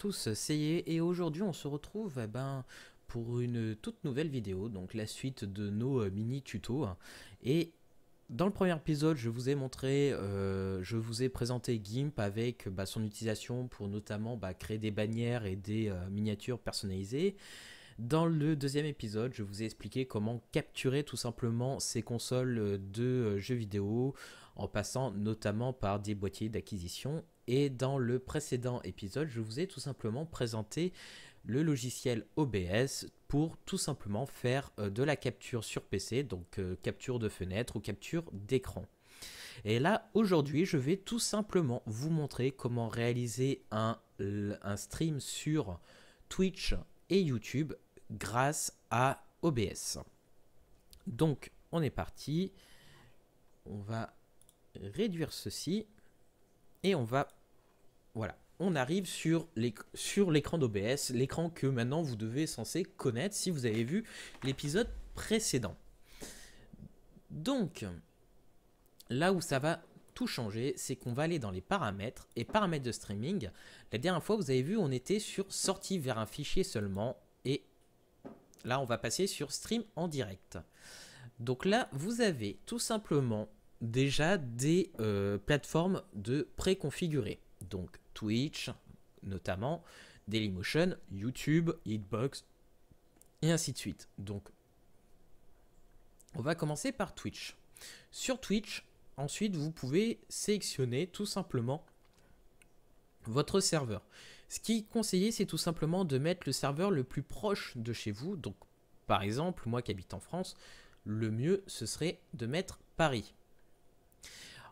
tous, c'est et aujourd'hui on se retrouve eh ben, pour une toute nouvelle vidéo, donc la suite de nos euh, mini tutos. Hein. Et dans le premier épisode, je vous ai montré, euh, je vous ai présenté GIMP avec bah, son utilisation pour notamment bah, créer des bannières et des euh, miniatures personnalisées. Dans le deuxième épisode, je vous ai expliqué comment capturer tout simplement ces consoles de jeux vidéo en passant notamment par des boîtiers d'acquisition et dans le précédent épisode, je vous ai tout simplement présenté le logiciel OBS pour tout simplement faire euh, de la capture sur PC, donc euh, capture de fenêtre ou capture d'écran. Et là, aujourd'hui, je vais tout simplement vous montrer comment réaliser un, un, stream sur Twitch et YouTube grâce à OBS. Donc, on est parti. On va réduire ceci et on va voilà, on arrive sur l'écran d'OBS, l'écran que maintenant vous devez censé connaître si vous avez vu l'épisode précédent. Donc, là où ça va tout changer, c'est qu'on va aller dans les paramètres et paramètres de streaming. La dernière fois, vous avez vu, on était sur sortie vers un fichier seulement et là, on va passer sur stream en direct. Donc là, vous avez tout simplement déjà des euh, plateformes de préconfigurées donc Twitch notamment, Dailymotion, YouTube, Hitbox, et ainsi de suite. Donc, on va commencer par Twitch. Sur Twitch, ensuite, vous pouvez sélectionner tout simplement votre serveur. Ce qui est conseillé, c'est tout simplement de mettre le serveur le plus proche de chez vous. Donc, par exemple, moi qui habite en France, le mieux, ce serait de mettre Paris.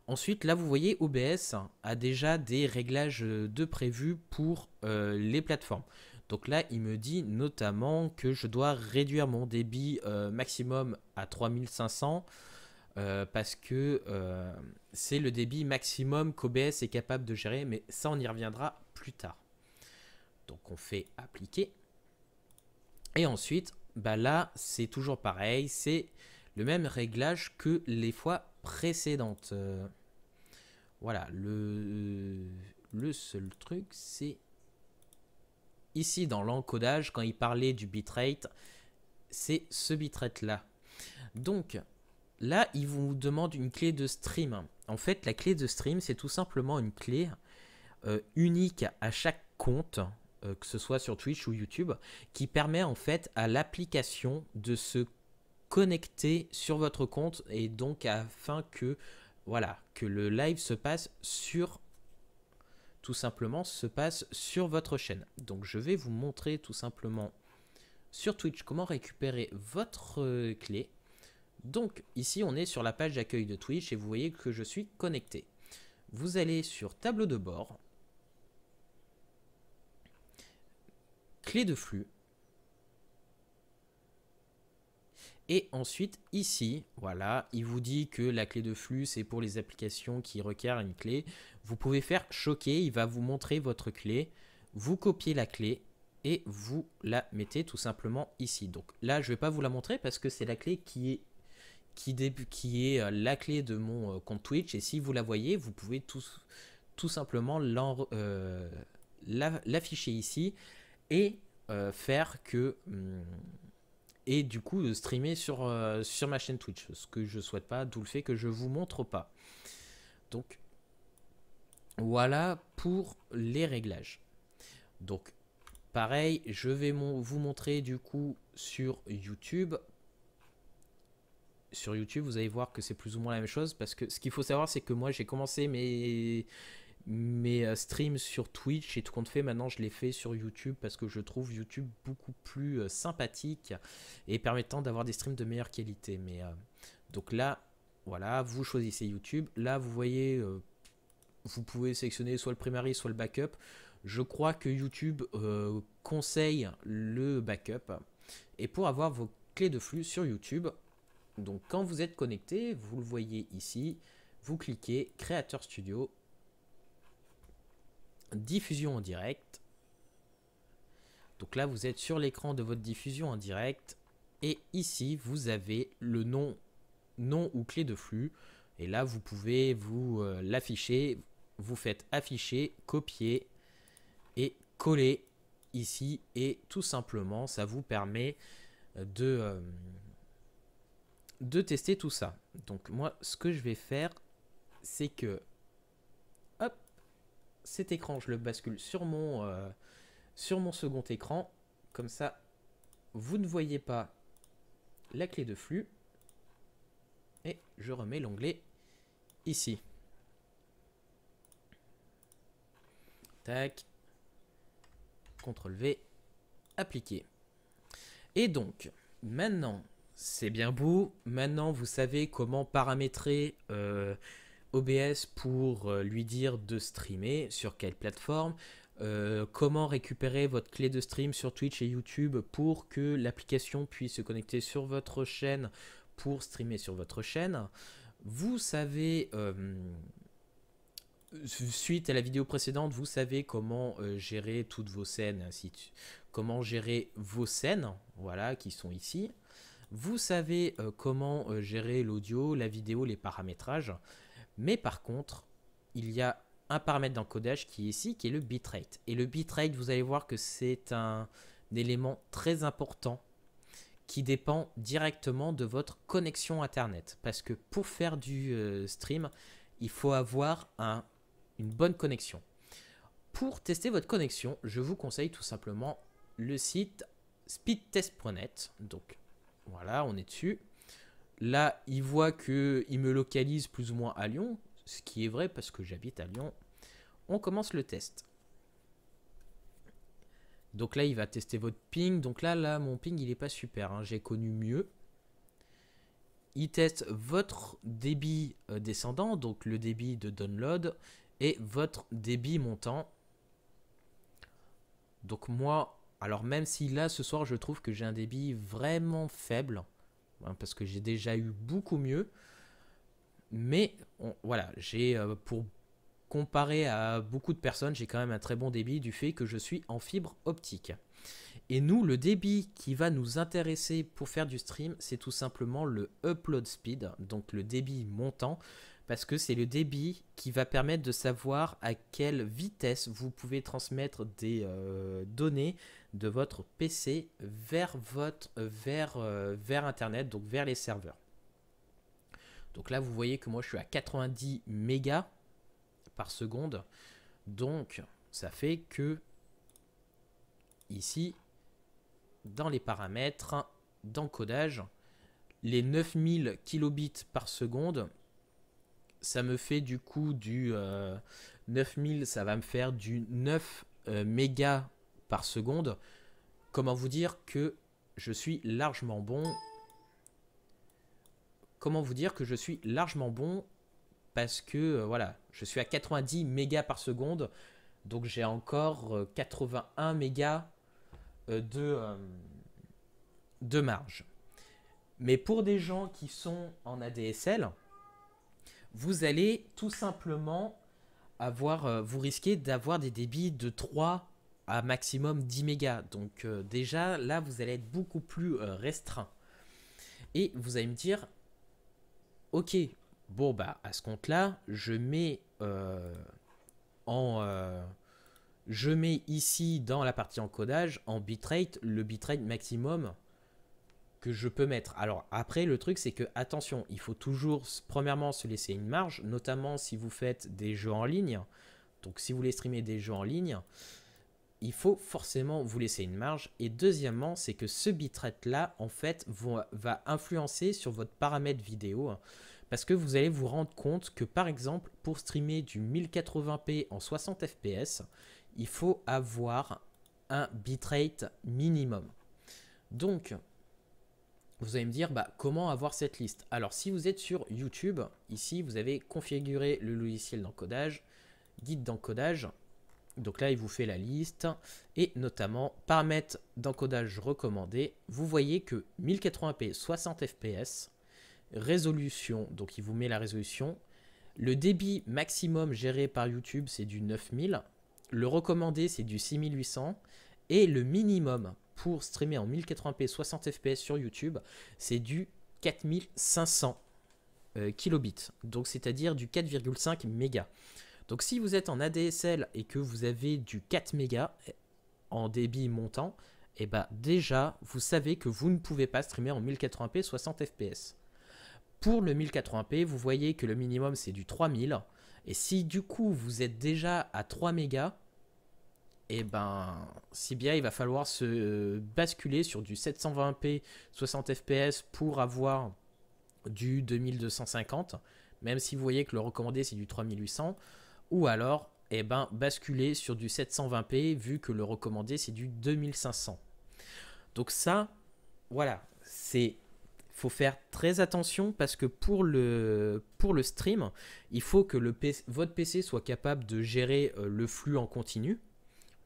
Ensuite, là, vous voyez, OBS a déjà des réglages euh, de prévus pour euh, les plateformes. Donc là, il me dit notamment que je dois réduire mon débit euh, maximum à 3500 parce que c'est le débit maximum qu'OBS est capable de gérer, mais ça, on y reviendra plus tard. Donc on fait appliquer. Et ensuite, bah là, c'est toujours pareil, c'est le même réglage que les fois précédentes. Voilà, le, seul truc, c'est ici dans l'encodage, quand il parlait du bitrate, c'est ce bitrate-là. Donc, là, il vous demande une clé de stream. En fait, la clé de stream, c'est tout simplement une clé euh, unique à chaque compte, euh, que ce soit sur Twitch ou YouTube, qui permet en fait à l'application de se connecter sur votre compte et donc afin que voilà, que le live se passe sur tout simplement se passe sur votre chaîne. Donc je vais vous montrer tout simplement sur Twitch comment récupérer votre euh, clé. Donc ici on est sur la page d'accueil de Twitch et vous voyez que je suis connecté. Vous allez sur tableau de bord, clé de flux, Et ensuite, ici, voilà, il vous dit que la clé de flux, c'est pour les applications qui requièrent une clé. Vous pouvez faire choquer, il va vous montrer votre clé. Vous copiez la clé et vous la mettez tout simplement ici. Donc là, je ne vais pas vous la montrer parce que c'est la clé qui est qui, qui est euh, la clé de mon euh, compte Twitch. Et si vous la voyez, vous pouvez tout, tout simplement euh, l'afficher ici et faire que... Hmm, et du coup euh, streamer sur, euh, sur ma chaîne Twitch, ce que je souhaite pas, d'où le fait que je vous montre pas. Donc voilà pour les réglages. Donc pareil, je vais vous montrer du coup sur YouTube. Sur YouTube, vous allez voir que c'est plus ou moins la même chose parce que ce qu'il faut savoir, c'est que moi j'ai commencé mes mes euh, streams sur Twitch et tout compte fait, maintenant je les fais sur YouTube parce que je trouve YouTube beaucoup plus euh, sympathique et permettant d'avoir des streams de meilleure qualité. Mais euh, donc là, voilà, vous choisissez YouTube. Là, vous voyez, vous pouvez sélectionner soit le primary, soit le backup. Je crois que YouTube conseille le backup. Et pour avoir vos clés de flux sur YouTube, donc quand vous êtes connecté, vous le voyez ici, vous cliquez créateur Studio, diffusion en direct. Donc là, vous êtes sur l'écran de votre diffusion en direct. Et ici, vous avez le nom, nom ou clé de flux. Et là, vous pouvez vous euh, l'afficher. Vous faites afficher, copier et coller ici. Et tout simplement, ça vous permet de, euh, de tester tout ça. Donc moi, ce que je vais faire, c'est que cet écran, je le bascule sur mon, euh, sur mon second écran. Comme ça, vous ne voyez pas la clé de flux. Et je remets l'onglet ici. Tac. CTRL V. Appliquer. Et donc, maintenant, c'est bien beau. Maintenant, vous savez comment paramétrer... Euh, OBS pour euh, lui dire de streamer, sur quelle plateforme, euh, comment récupérer votre clé de stream sur Twitch et YouTube pour que l'application puisse se connecter sur votre chaîne pour streamer sur votre chaîne. Vous savez, euh, suite à la vidéo précédente, vous savez comment gérer toutes vos scènes, comment gérer vos scènes, voilà, qui sont ici. Vous savez comment gérer l'audio, la vidéo, les paramétrages. Mais par contre, il y a un paramètre d'encodage qui est ici, qui est le bitrate. Et le bitrate, vous allez voir que c'est un, élément très important qui dépend directement de votre connexion Internet. Parce que pour faire du euh, stream, il faut avoir une bonne connexion. Pour tester votre connexion, je vous conseille tout simplement le site speedtest.net. Donc voilà, on est dessus. Là, il voit que il me localise plus ou moins à Lyon, ce qui est vrai parce que j'habite à Lyon. On commence le test. Donc là, il va tester votre ping. Donc là, là, mon ping, il n'est pas super. Hein. J'ai connu mieux. Il teste votre débit euh, descendant, donc le débit de download, et votre débit montant. Donc moi, alors même si là, ce soir, je trouve que j'ai un débit vraiment faible, Hein, parce que j'ai déjà eu beaucoup mieux. Mais voilà, j'ai euh, pour comparer à beaucoup de personnes, j'ai quand même un très bon débit du fait que je suis en fibre optique. Et nous, le débit qui va nous intéresser pour faire du stream, c'est tout simplement le upload speed, donc le débit montant, parce que c'est le débit qui va permettre de savoir à quelle vitesse vous pouvez transmettre des euh, données de votre PC vers, votre, vers, euh, vers Internet, donc vers les serveurs. Donc là, vous voyez que moi, je suis à 90 mégas par seconde. Donc, ça fait que ici, dans les paramètres d'encodage, les 9000 kilobits par seconde, ça me fait du coup du 9000, euh, ça va me faire du 9 euh, mégas par seconde. Comment vous dire que je suis largement bon Comment vous dire que je suis largement bon parce que euh, voilà, je suis à 90 mégas par seconde, donc j'ai encore 81 euh, mégas euh, de, de marge. Mais pour des gens qui sont en ADSL, vous allez tout simplement avoir, vous risquez d'avoir des débits de 3 maximum 10 mégas. Donc euh, déjà là vous allez être beaucoup plus euh, restreint. Et vous allez me dire, ok, bon bah à ce compte-là, je mets euh, en je mets ici dans la partie encodage en bitrate le bitrate maximum que je peux mettre. Alors après le truc c'est que attention, il faut toujours premièrement se laisser une marge, notamment si vous faites des jeux en ligne. Donc si vous voulez streamer des jeux en ligne, il faut forcément vous laisser une marge. Et deuxièmement, c'est que ce bitrate-là, en fait, va influencer sur votre paramètre vidéo. Hein. parce que vous allez vous rendre compte que, par exemple, pour streamer du 1080p en 60 fps, il faut avoir un bitrate minimum. Donc, vous allez me dire, bah, comment avoir cette liste Alors, si vous êtes sur YouTube, ici, vous avez configuré le logiciel d'encodage, guide d'encodage, donc là, il vous fait la liste et notamment paramètres d'encodage recommandé ». Vous voyez que 1080p 60 fps, résolution, donc il vous met la résolution. Le débit maximum géré par YouTube, c'est du 9000. Le recommandé, c'est du 6800. Et le minimum pour streamer en 1080p 60 fps sur YouTube, c'est du 4500 euh, kilobits. Donc c'est-à-dire du 4,5 mégas. Donc si vous êtes en ADSL et que vous avez du 4 mégas en débit montant, eh ben, déjà vous savez que vous ne pouvez pas streamer en 1080p 60 fps. Pour le 1080p, vous voyez que le minimum c'est du 3000 et si du coup vous êtes déjà à 3 mégas, eh ben si bien il va falloir se basculer sur du 720p 60 fps pour avoir du 2250, même si vous voyez que le recommandé c'est du 3800 ou alors eh ben, basculer sur du 720p vu que le recommandé c'est du 2500. Donc ça, voilà, c'est faut faire très attention parce que pour le, pour le stream, il faut que le votre PC soit capable de gérer euh, le flux en continu.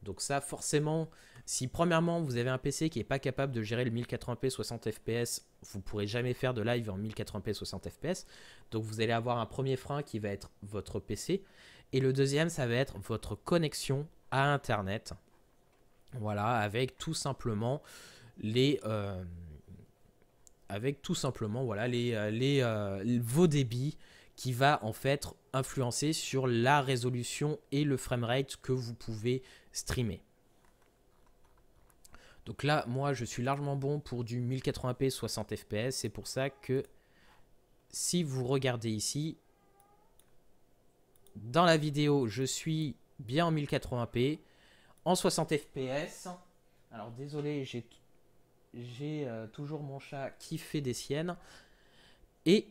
Donc ça, forcément, si premièrement vous avez un PC qui n'est pas capable de gérer le 1080p 60 fps, vous ne pourrez jamais faire de live en 1080p 60 fps. Donc vous allez avoir un premier frein qui va être votre PC. Et le deuxième, ça va être votre connexion à Internet. Voilà, avec tout simplement les... Euh, avec tout simplement voilà, les, euh, les, euh, vos débits qui va en fait influencer sur la résolution et le framerate que vous pouvez streamer. Donc là, moi, je suis largement bon pour du 1080p 60 fps. C'est pour ça que si vous regardez ici, dans la vidéo, je suis bien en 1080p, en 60 fps. Alors désolé, j'ai euh, toujours mon chat qui fait des siennes. Et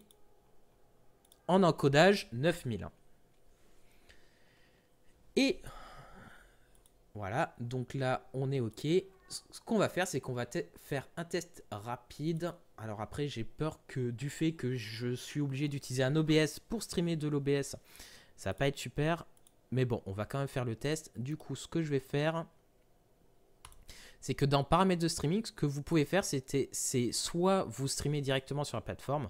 en encodage 9000. Et voilà, donc là on est OK. Ce qu'on va faire, c'est qu'on va faire un test rapide. Alors après, j'ai peur que du fait que je suis obligé d'utiliser un OBS pour streamer de l'OBS, ça va pas être super, mais bon, on va quand même faire le test. Du coup, ce que je vais faire, c'est que dans paramètres de streaming, ce que vous pouvez faire, c'était, c'est soit vous streamez directement sur la plateforme,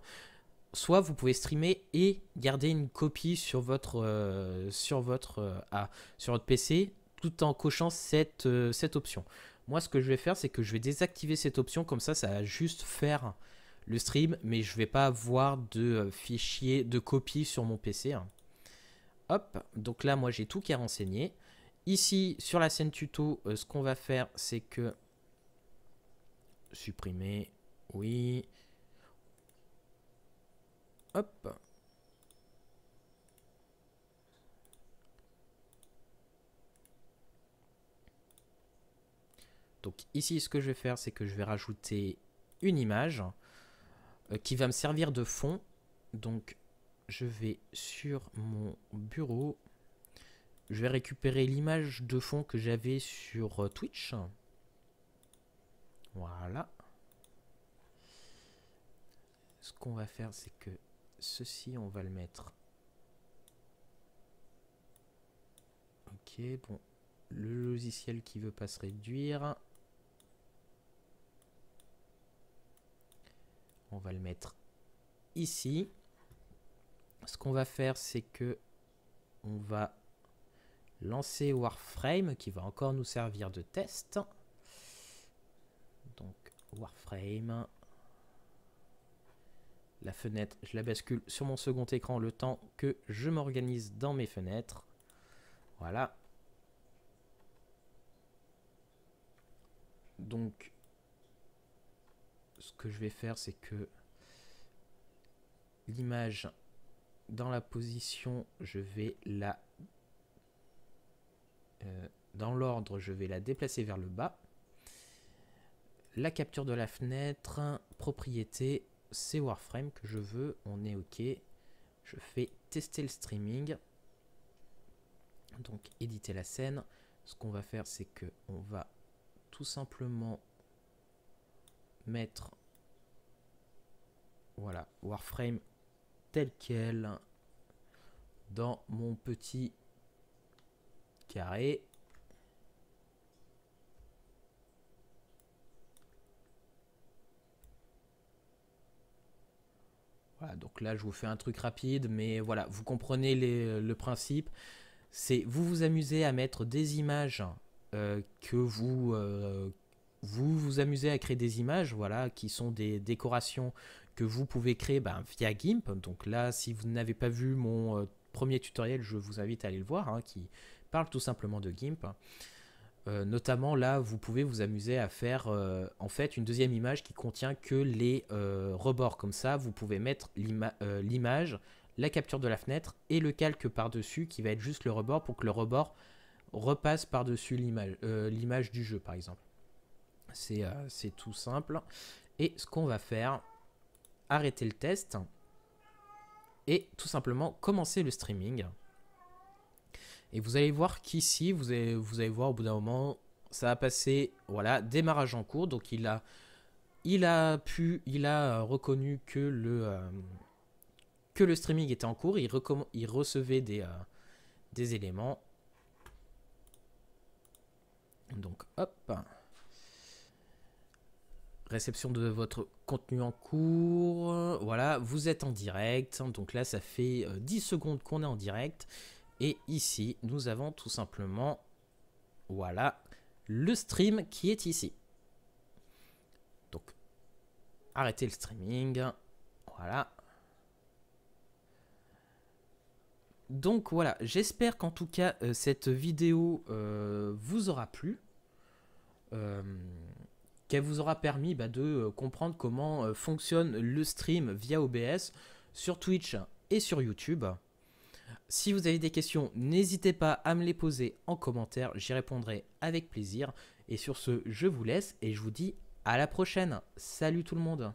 soit vous pouvez streamer et garder une copie sur votre, euh, sur votre, euh, sur votre PC tout en cochant cette, euh, cette option. Moi, ce que je vais faire, c'est que je vais désactiver cette option, comme ça, ça va juste faire le stream, mais je vais pas avoir de fichier, de copie sur mon PC. Hein donc là, moi, j'ai tout qui est renseigné. Ici, sur la scène tuto, euh, ce qu'on va faire, c'est que... Supprimer, oui. Hop. Donc ici, ce que je vais faire, c'est que je vais rajouter une image euh, qui va me servir de fond. Donc je vais sur mon bureau. Je vais récupérer l'image de fond que j'avais sur euh, Twitch. Voilà. Ce qu'on va faire, c'est que ceci, on va le mettre. Ok, bon. Le logiciel qui veut pas se réduire. On va le mettre ici ce qu'on va faire, c'est que on va lancer Warframe qui va encore nous servir de test. Donc Warframe. La fenêtre, je la bascule sur mon second écran le temps que je m'organise dans mes fenêtres. Voilà. Donc, ce que je vais faire, c'est que l'image dans la position, je vais la... Euh, dans l'ordre, je vais la déplacer vers le bas. La capture de la fenêtre, propriété, c'est Warframe que je veux, on est OK. Je fais tester le streaming. Donc éditer la scène. Ce qu'on va faire, c'est que on va tout simplement mettre voilà Warframe tel quel dans mon petit carré. Voilà, donc là je vous fais un truc rapide, mais voilà, vous comprenez le principe. C'est vous vous amusez à mettre des images euh, que vous, euh, vous vous amusez à créer des images, voilà, qui sont des décorations que vous pouvez créer bah, via GIMP. Donc là, si vous n'avez pas vu mon euh, premier tutoriel, je vous invite à aller le voir, hein, qui parle tout simplement de GIMP. Euh, notamment là, vous pouvez vous amuser à faire euh, en fait une deuxième image qui contient que les rebords. Comme ça, vous pouvez mettre l'image, la capture de la fenêtre et le calque par-dessus qui va être juste le rebord pour que le rebord repasse par-dessus l'image du jeu par exemple. C'est tout simple. Et ce qu'on va faire, arrêter le test et tout simplement commencer le streaming. Et vous allez voir qu'ici, vous allez, vous allez voir au bout d'un moment, ça a passé. voilà, démarrage en cours. Donc il a, il a pu, il a euh, reconnu que le, euh, que le streaming était en cours. Il, recevait des, euh, des éléments. Donc hop réception de votre contenu en cours. Voilà, vous êtes en direct. Hein, donc là, ça fait 10 euh, secondes qu'on est en direct. Et ici, nous avons tout simplement, voilà, le stream qui est ici. Donc, arrêtez le streaming. Voilà. Donc voilà, j'espère qu'en tout cas, euh, cette vidéo euh, vous aura plu qu'elle vous aura permis bah, de euh, comprendre comment euh, fonctionne le stream via OBS sur Twitch et sur YouTube. Si vous avez des questions, n'hésitez pas à me les poser en commentaire, j'y répondrai avec plaisir. Et sur ce, je vous laisse et je vous dis à la prochaine. Salut tout le monde